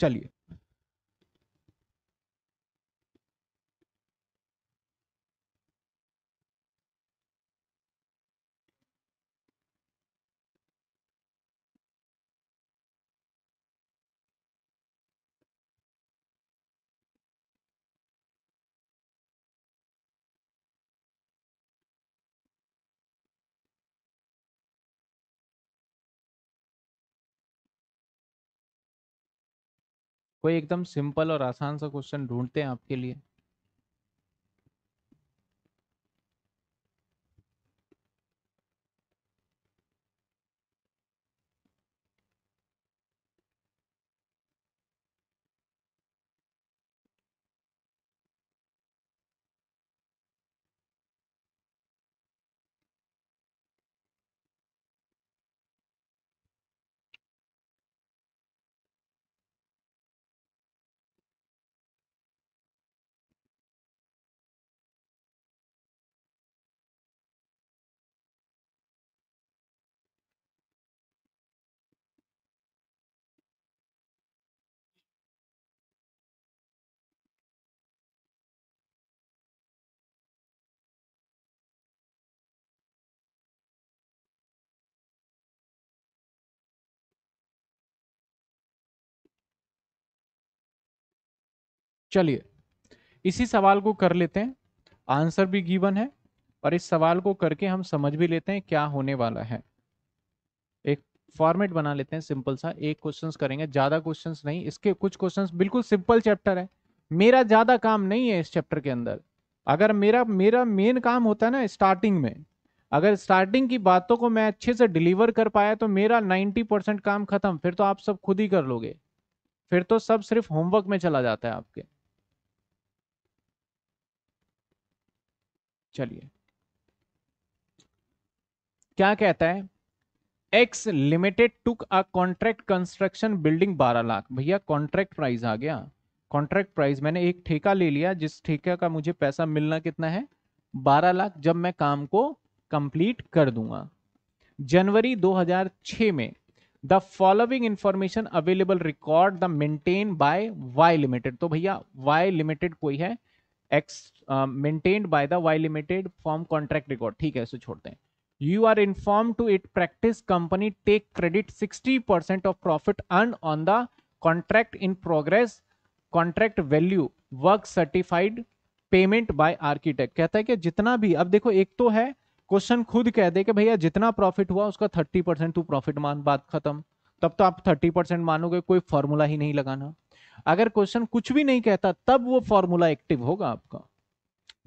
चलिए कोई एकदम सिंपल और आसान सा क्वेश्चन ढूंढते हैं आपके लिए चलिए इसी सवाल को कर लेते हैं आंसर भी गिवन है और इस सवाल को करके हम समझ भी लेते हैं क्या होने वाला है एक फॉर्मेट बना लेते हैं सिंपल सा एक क्वेश्चंस करेंगे ज़्यादा क्वेश्चंस नहीं इसके कुछ क्वेश्चंस बिल्कुल सिंपल चैप्टर है मेरा ज़्यादा काम नहीं है इस चैप्टर के अंदर अगर मेरा मेरा मेन काम होता है ना स्टार्टिंग में अगर स्टार्टिंग की बातों को मैं अच्छे से डिलीवर कर पाया तो मेरा नाइन्टी परसेंट काम खत्म फिर तो आप सब खुद ही कर लोगे फिर तो सब सिर्फ होमवर्क में चला जाता है आपके चलिए क्या कहता है X limited took a contract construction building 12 lakh भैया कॉन्ट्रैक्ट प्राइस आ गया कॉन्ट्रैक्ट प्राइस मैंने एक ठेका ले लिया जिस ठेका का मुझे पैसा मिलना कितना है 12 लाख जब मैं काम को कंप्लीट कर दूंगा जनवरी 2006 में the following information available record the maintain by Y limited तो भैया वाई लिमिटेड कोई है X maintained by the Y limited form contract record ठीक है इसे छोड़ते हैं you are inform to it practice company take credit 60 percent of profit earn on the contract in progress contract value work certified payment by architect कहता है कि जितना भी अब देखो एक तो है क्वेश्चन खुद कह दे कि भैया जितना प्रॉफिट हुआ उसका थर्टी परसेंट तू प्रॉफिट मान बात खत्म तब तो आप थर्टी परसेंट मानोगे कोई फॉर्मूला ही नहीं लगाना अगर क्वेश्चन कुछ भी नहीं कहता तब वो फॉर्मूला एक्टिव होगा आपका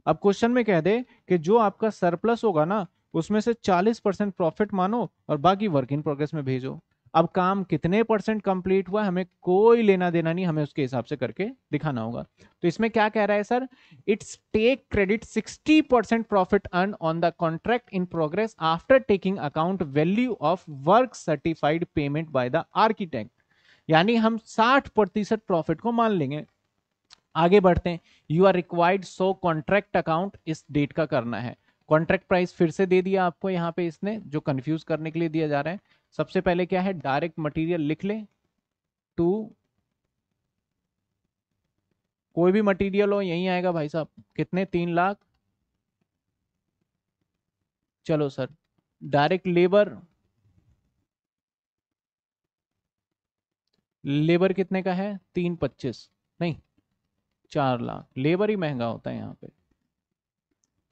अब क्वेश्चन में कह दे कि जो आपका सरप्लस होगा ना उसमें से 40 परसेंट प्रॉफिट मानो और बाकी वर्क इन प्रोग्रेस में भेजो अब काम कितने परसेंट कंप्लीट हुआ हमें कोई लेना देना नहीं हमें उसके हिसाब से करके दिखाना होगा तो इसमें क्या कह रहा है sir it's take credit 60 percent profit earn on the contract in progress after taking account value of work certified payment by the architect यानी हम 60 प्रतिशत प्रॉफिट को मान लेंगे आगे बढ़ते हैं you are required so contract account इस डेट का करना है कॉन्ट्रैक्ट प्राइस फिर से दे दिया आपको यहाँ पे इसने जो कंफ्यूज करने के लिए दिया जा रहा है सबसे पहले क्या है डायरेक्ट मटेरियल लिख ले टू कोई भी मटेरियल हो यही आएगा भाई साहब कितने तीन लाख चलो सर डायरेक्ट लेबर लेबर कितने का है तीन पच्चीस नहीं चार लाख लेबर ही महंगा होता है यहाँ पे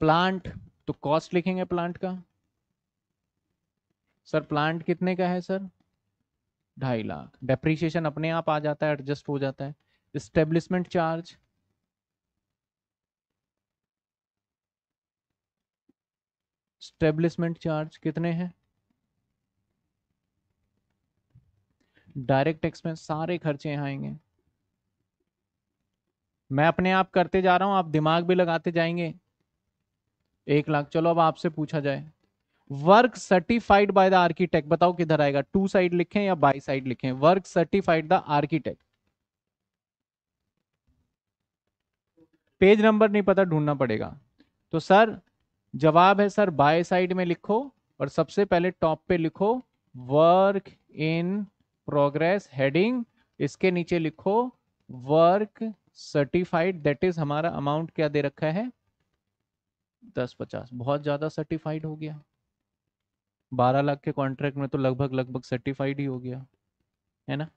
प्लांट तो कॉस्ट लिखेंगे प्लांट का सर प्लांट कितने का है सर ढाई लाख डेप्रीशिएशन अपने आप आ जाता है एडजस्ट हो जाता है इस्टेब्लिशमेंट चार्ज स्टेब्लिशमेंट चार्ज कितने हैं डायरेक्ट एक्सपेंस सारे खर्चे यहाँ आएंगे मैं अपने आप करते जा रहा हूँ आप दिमाग भी लगाते जाएंगे एक लाख चलो अब आपसे पूछा जाए work certified by the architect बताओ किधर आएगा टू साइड लिखें या बाई साइड लिखें work certified the architect page number नहीं पता ढूंढना पड़ेगा तो सर जवाब है सर बाय साइड में लिखो और सबसे पहले टॉप पे लिखो वर्क इन प्रोग्रेस हेडिंग इसके नीचे लिखो वर्क सर्टिफाइड दैट इज हमारा अमाउंट क्या दे रखा है दस पचास बहुत ज्यादा सर्टिफाइड हो गया बारह लाख के कॉन्ट्रैक्ट में तो लगभग लगभग सर्टिफाइड ही हो गया है ना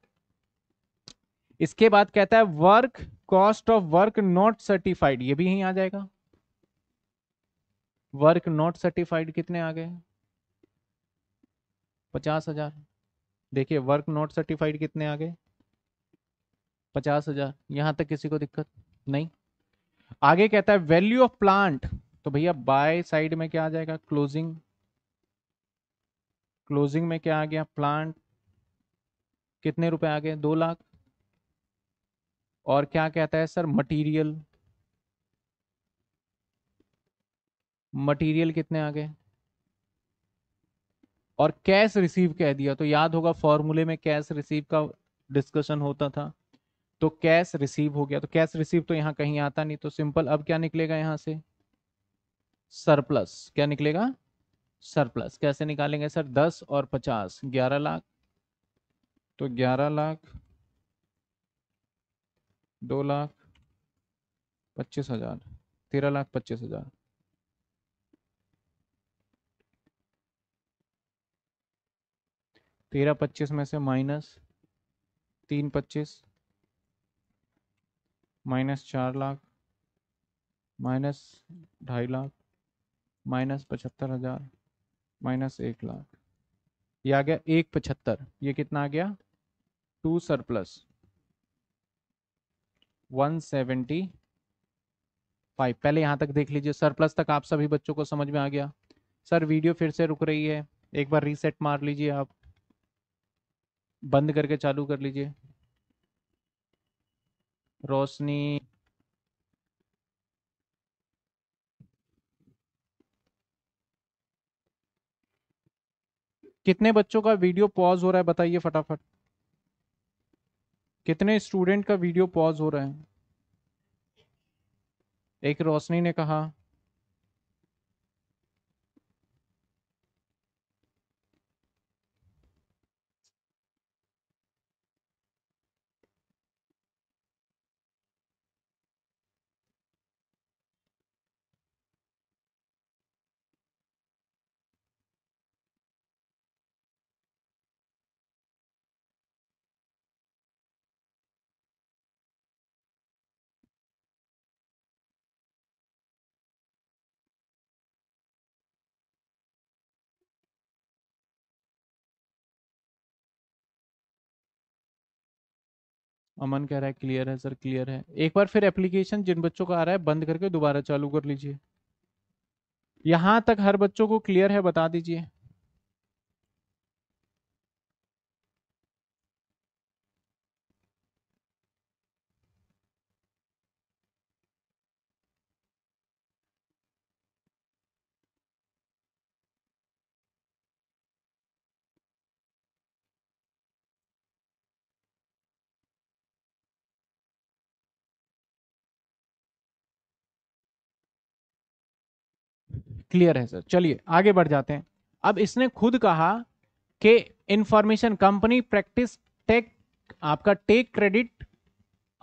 इसके बाद कहता है work cost of work not certified ये भी यहीं आ जाएगा वर्क नॉट सर्टिफाइड कितने आ गए पचास हजार देखिए वर्क नॉट सर्टिफाइड कितने आ गए पचास हजार यहां तक किसी को दिक्कत नहीं आगे कहता है वैल्यू ऑफ प्लांट तो भैया बाय साइड में क्या आ जाएगा क्लोजिंग क्लोजिंग में क्या आ गया प्लांट कितने रुपए आ गए दो लाख और क्या कहता है सर मटेरियल मटेरियल कितने आ गए और कैश रिसीव कह दिया तो याद होगा फॉर्मूले में कैश रिसीव का डिस्कशन होता था तो कैश रिसीव हो गया तो कैश रिसीव तो यहाँ कहीं आता नहीं तो सिंपल अब क्या निकलेगा यहाँ से सरप्लस क्या निकलेगा सरप्लस कैसे निकालेंगे सर दस और पचास ग्यारह लाख तो ग्यारह लाख दो लाख पच्चीस हजार तेरह लाख पच्चीस हजार तेरह पच्चीस में से माइनस तीन पच्चीस माइनस चार लाख माइनस ढाई लाख माइनस पचहत्तर हज़ार माइनस एक लाख ये आ गया एक पचहत्तर ये कितना आ गया two surplus one seventy five पहले यहाँ तक देख लीजिए सरप्लस तक आप सभी बच्चों को समझ में आ गया सर वीडियो फिर से रुक रही है एक बार रीसेट मार लीजिए आप बंद करके चालू कर लीजिए रोशनी कितने बच्चों का वीडियो पॉज हो रहा है बताइए फटाफट कितने स्टूडेंट का वीडियो पॉज हो रहा है एक रोशनी ने कहा अमन कह रहा है क्लियर है सर क्लियर है एक बार फिर एप्लीकेशन जिन बच्चों का आ रहा है बंद करके दोबारा चालू कर लीजिए यहां तक हर बच्चों को क्लियर है बता दीजिए क्लियर है सर चलिए आगे बढ़ जाते हैं अब इसने खुद कहा कि इंफॉर्मेशन कंपनी प्रैक्टिस टेक आपका टेक क्रेडिट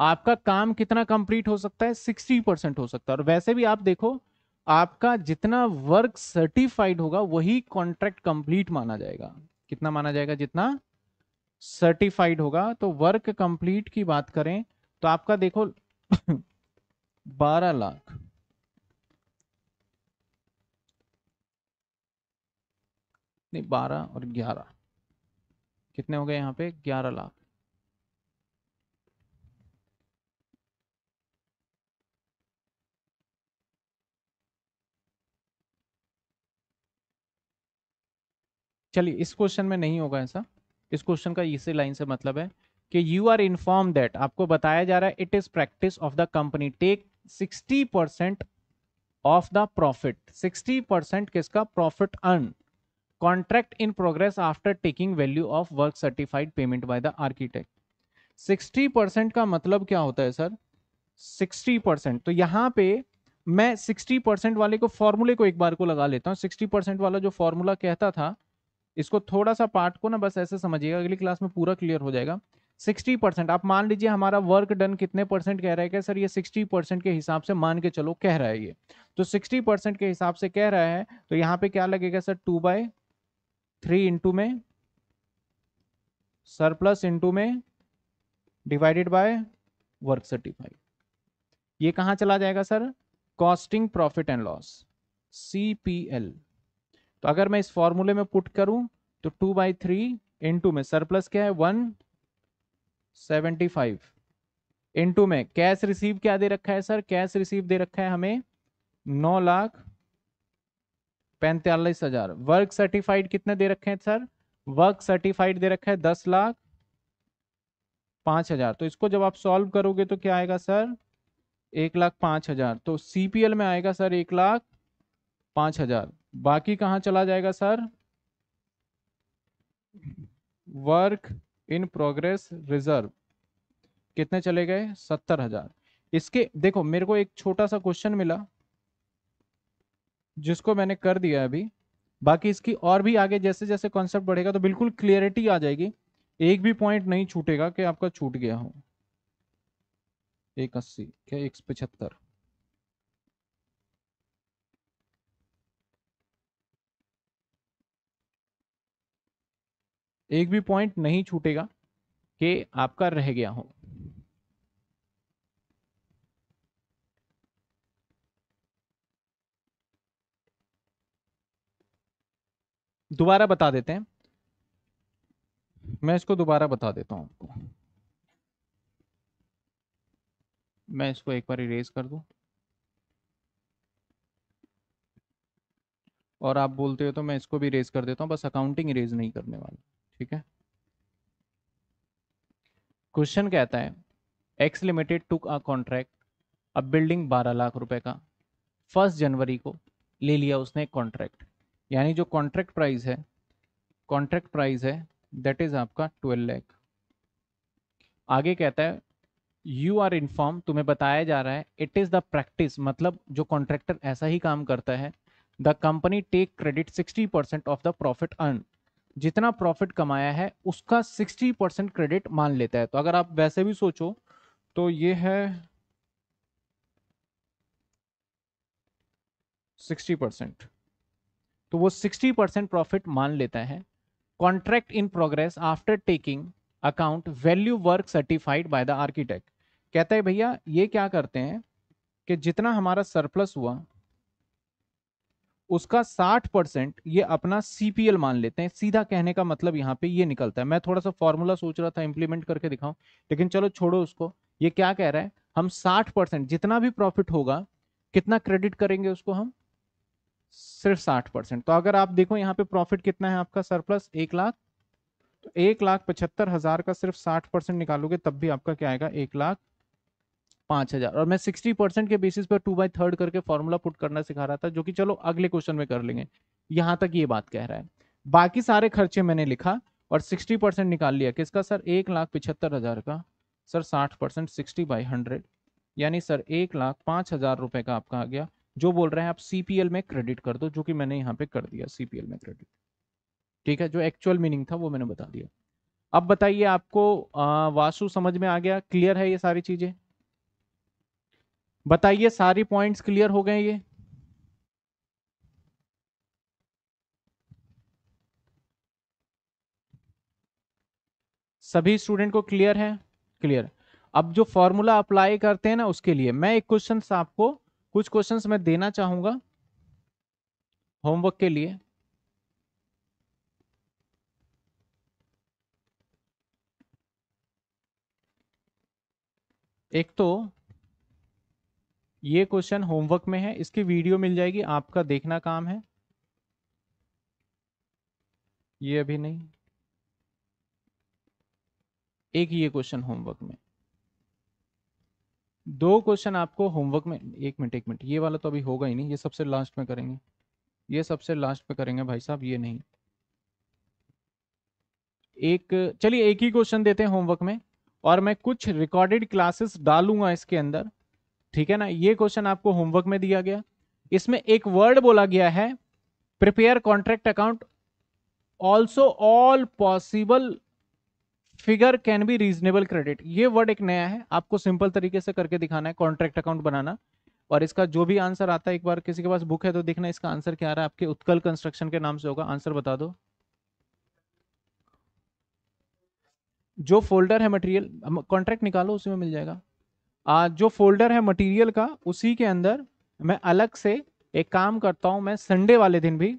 आपका काम कितना कंप्लीट हो सकता है 60 परसेंट हो सकता है और वैसे भी आप देखो आपका जितना वर्क सर्टिफाइड होगा वही कॉन्ट्रैक्ट कंप्लीट माना जाएगा कितना माना जाएगा जितना सर्टिफाइड होगा तो वर्क कंप्लीट की बात करें तो आपका देखो बारह लाख नहीं बारह और ग्यारह कितने हो गए यहाँ पे ग्यारह लाख चलिए इस क्वेश्चन में नहीं होगा ऐसा इस क्वेश्चन का इसी लाइन से मतलब है कि यू आर इन्फॉर्म दैट आपको बताया जा रहा है it is practice of the company take 60 percent of the profit 60 percent किसका profit earn contract in progress after taking value of work certified payment by the architect 60 percent का मतलब क्या होता है सर 60 परसेंट तो यहाँ पे मैं 60 परसेंट वाले को फॉर्मूले को एक बार को लगा लेता हूँ 60 परसेंट वाला जो फॉर्मूला कहता था इसको थोड़ा सा पार्ट को ना बस ऐसे समझिएगा अगली क्लास में पूरा क्लियर हो जाएगा 60 परसेंट आप मान लीजिए हमारा वर्क डन कितने परसेंट कह रहा है क्या सर ये 60 परसेंट के हिसाब से मान के चलो कह रहा है ये तो 60 परसेंट के हिसाब से कह रहा है तो यहाँ पे क्या लगेगा sir two by three into में सरप्लस इंटू में डिवाइडेड बाय वर्क सर्टिफाइड ये कहाँ चला जाएगा sir costing profit and loss C P L तो अगर मैं इस फॉर्मूले में पुट करूं तो टू बाई थ्री इंटू में सरप्लस क्या है वन सेवेंटी फाइव इंटू में कैश रिसीव क्या दे रखा है सर कैश रिसीव दे रखा है हमें नौ लाख पैंतालीस हजार वर्क सर्टिफाइड कितने दे रखे हैं सर वर्क सर्टिफाइड दे रखा है दस लाख पांच हजार तो इसको जब आप सॉल्व करोगे तो क्या आएगा सर एक लाख पांच हजार तो सीपीएल में आएगा सर एक लाख पांच हजार बाकी कहाँ चला जाएगा sir work in progress reserve कितने चले गए सत्तर हजार इसके देखो मेरे को एक छोटा सा क्वेश्चन मिला जिसको मैंने कर दिया अभी बाकी इसकी और भी आगे जैसे जैसे कॉन्सेप्ट बढ़ेगा तो बिल्कुल क्लियरिटी आ जाएगी एक भी पॉइंट नहीं छूटेगा कि आपका छूट गया हो एक अस्सी क्या एक पचहत्तर एक भी पॉइंट नहीं छूटेगा कि आपका रह गया हो दोबारा बता देते हैं मैं इसको दोबारा बता देता हूं आपको मैं इसको एक बार इरेज कर दू और आप बोलते हो तो मैं इसको भी इरेज कर देता हूं बस अकाउंटिंग इरेज नहीं करने वाला ठीक है क्वेश्चन कहता है X limited took a contract अब बिल्डिंग बारह लाख रुपए का फर्स्ट जनवरी को ले लिया उसने कॉन्ट्रैक्ट यानी जो कॉन्ट्रैक्ट प्राइस है कॉन्ट्रैक्ट प्राइस है दैट इज आपका ट्वेल्व लैख आगे कहता है यू आर इन्फॉर्म तुम्हें बताया जा रहा है इट इज़ द प्रैक्टिस मतलब जो कॉन्ट्रैक्टर ऐसा ही काम करता है the company take credit sixty percent of the profit earn जितना प्रॉफिट कमाया है उसका सिक्सटी परसेंट क्रेडिट मान लेता है तो अगर आप वैसे भी सोचो तो ये है सिक्सटी परसेंट तो वो 60 परसेंट प्रॉफिट मान लेता है contract in progress after taking account value work certified by the architect कहता है भैया ये क्या करते हैं कि जितना हमारा सरप्लस हुआ उसका 60 परसेंट ये अपना सीपीएल मान लेते हैं सीधा कहने का मतलब यहाँ पे ये निकलता है मैं थोड़ा सा फॉर्मूला सोच रहा था इंप्लीमेंट करके दिखाऊं लेकिन चलो छोड़ो उसको ये क्या कह रहा है हम 60 परसेंट जितना भी प्रॉफिट होगा कितना क्रेडिट करेंगे उसको हम सिर्फ साठ परसेंट तो अगर आप देखो यहाँ पे प्रॉफिट कितना है आपका सरप्लस एक लाख तो एक लाख पचहत्तर हजार का सिर्फ साठ परसेंट निकालोगे तब भी आपका क्या आएगा एक लाख पांच हजार और मैं सिक्सटी परसेंट के बेसिस पर टू बाई थर्ड करके फॉर्मूला पुट करना सिखा रहा था जो कि चलो अगले क्वेश्चन में कर लेंगे यहां तक ये बात कह रहा है बाकी सारे खर्चे मैंने लिखा और सिक्सटी परसेंट निकाल लिया किसका सर एक लाख पिछहत्तर हजार का सर साठ परसेंट सिक्सटी बाई हंड्रेड यानी सर एक लाख पांच हजार रुपए का आपका आ गया जो बोल रहे हैं आप सीपीएल में क्रेडिट कर दो जो कि मैंने यहाँ पे कर दिया सीपीएल में क्रेडिट ठीक है जो एक्चुअल मीनिंग था वो मैंने बता दिया अब बताइए आपको आ, वासु समझ में आ गया क्लियर है ये सारी चीजें बताइए सारी पॉइंट्स क्लियर हो गए ये सभी स्टूडेंट को क्लियर है क्लियर अब जो फॉर्मूला अप्लाई करते हैं ना उसके लिए मैं एक क्वेश्चन आपको कुछ क्वेश्चंस मैं देना चाहूंगा होमवर्क के लिए एक तो ये क्वेश्चन होमवर्क में है इसकी वीडियो मिल जाएगी आपका देखना काम है ये अभी नहीं एक ये क्वेश्चन होमवर्क में दो क्वेश्चन आपको होमवर्क में एक मिनट एक मिनट ये वाला तो अभी होगा ही नहीं ये सबसे लास्ट में करेंगे ये सबसे लास्ट में करेंगे भाई साहब ये नहीं एक चलिए एक ही क्वेश्चन देते हैं होमवर्क में और मैं कुछ रिकॉर्डेड क्लासेस डालूंगा इसके अंदर ठीक है ना ये क्वेश्चन आपको होमवर्क में दिया गया इसमें एक वर्ड बोला गया है prepare contract account also all possible figure can be reasonable credit ये वर्ड एक नया है आपको सिंपल तरीके से करके दिखाना है कॉन्ट्रैक्ट अकाउंट बनाना और इसका जो भी आंसर आता है एक बार किसी के पास बुक है तो देखना इसका आंसर क्या आ रहा है आपके उत्कल कंस्ट्रक्शन के नाम से होगा आंसर बता दो जो फोल्डर है मटेरियल कॉन्ट्रैक्ट निकालो उसी में मिल जाएगा आ, जो फोल्डर है मटेरियल का उसी के अंदर मैं अलग से एक काम करता हूँ मैं संडे वाले दिन भी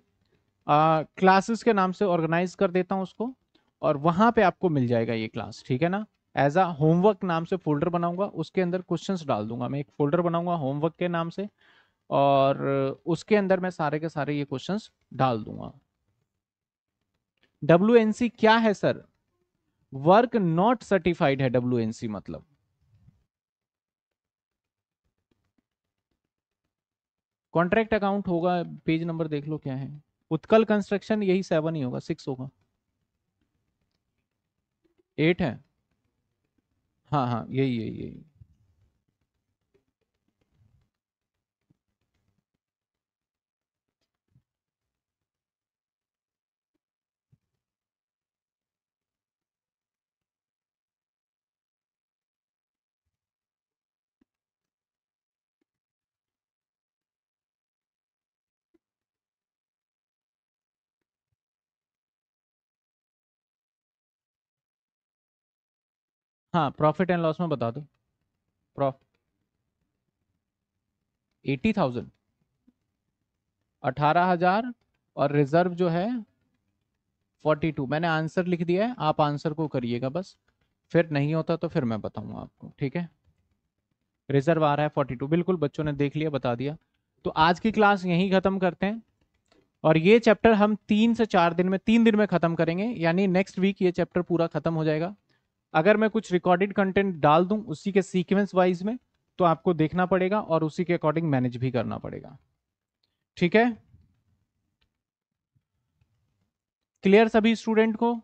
क्लासेस के नाम से ऑर्गेनाइज कर देता हूँ उसको और वहां पे आपको मिल जाएगा ये क्लास ठीक है ना एज आ होमवर्क नाम से फोल्डर बनाऊंगा उसके अंदर क्वेश्चंस डाल दूंगा मैं एक फोल्डर बनाऊंगा होमवर्क के नाम से और उसके अंदर मैं सारे के सारे ये क्वेश्चन डाल दूंगा डब्ल्यू क्या है सर वर्क नॉट सर्टिफाइड है डब्ल्यू मतलब कॉन्ट्रैक्ट अकाउंट होगा पेज नंबर देख लो क्या है उत्कल कंस्ट्रक्शन यही सेवन ही होगा सिक्स होगा एट है हाँ हाँ यही यही यही हाँ प्रॉफिट एंड लॉस में बता दो प्रॉफ एटी थाउजेंड अठारह हजार और रिजर्व जो है फोर्टी टू मैंने आंसर लिख दिया है आप आंसर को करिएगा बस फिर नहीं होता तो फिर मैं बताऊंगा आपको ठीक है रिजर्व आ रहा है फोर्टी टू बिल्कुल बच्चों ने देख लिया बता दिया तो आज की क्लास यहीं ख़त्म करते हैं और ये चैप्टर हम तीन से चार दिन में तीन दिन में ख़त्म करेंगे यानी नेक्स्ट वीक ये चैप्टर पूरा ख़त्म हो जाएगा अगर मैं कुछ रिकॉर्डेड कंटेंट डाल दूं उसी के सीक्वेंस वाइज में तो आपको देखना पड़ेगा और उसी के अकॉर्डिंग मैनेज भी करना पड़ेगा ठीक है क्लियर सभी स्टूडेंट को